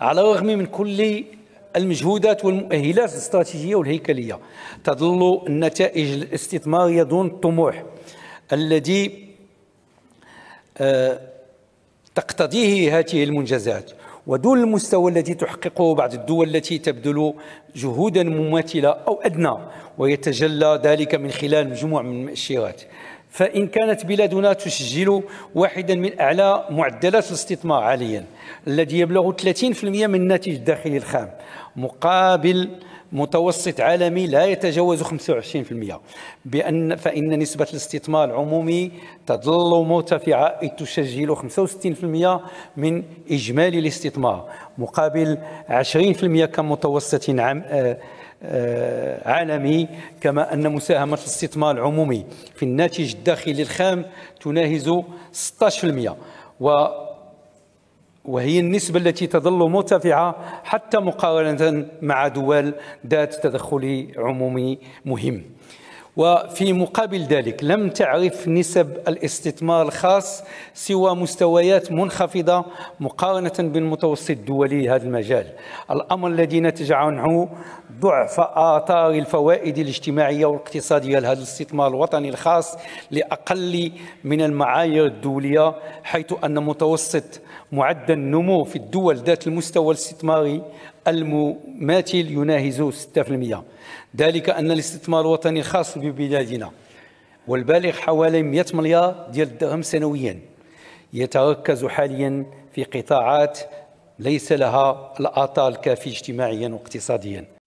على الرغم من كل المجهودات والمؤهلات الاستراتيجيه والهيكليه تظل النتائج الاستثماريه دون الطموح الذي آه، تقتضيه هذه المنجزات ودون المستوى الذي تحققه بعض الدول التي تبذل جهودا مماثله او ادنى ويتجلى ذلك من خلال مجموعه من المؤشرات فإن كانت بلادنا تسجل واحدا من أعلى معدلات الاستثمار عاليا الذي يبلغ 30% من الناتج الداخلي الخام مقابل متوسط عالمي لا يتجاوز 25% بأن فإن نسبة الاستثمار العمومي تظل مرتفعة إذ تسجل 65% من إجمالي الاستثمار مقابل 20% كمتوسط عام آه، آه، عالمي كما أن مساهمة الاستثمار العمومي في الناتج الداخلي الخام تناهز 16% و وهي النسبة التي تظل مرتفعة حتى مقارنة مع دول ذات تدخل عمومي مهم وفي مقابل ذلك لم تعرف نسب الاستثمار الخاص سوى مستويات منخفضة مقارنة بالمتوسط الدولي لهذا المجال الأمر الذي نتج عنه ضعف آثار الفوائد الاجتماعية والاقتصادية لهذا الاستثمار الوطني الخاص لأقل من المعايير الدولية حيث أن متوسط معدل النمو في الدول ذات المستوى الاستثماري المماثل يناهز 6% ذلك أن الاستثمار الوطني الخاص ببلادنا والبالغ حوالي 100 مليار ديال الدرهم سنويا يتركز حاليا في قطاعات ليس لها الآثار الكافية اجتماعيا واقتصاديا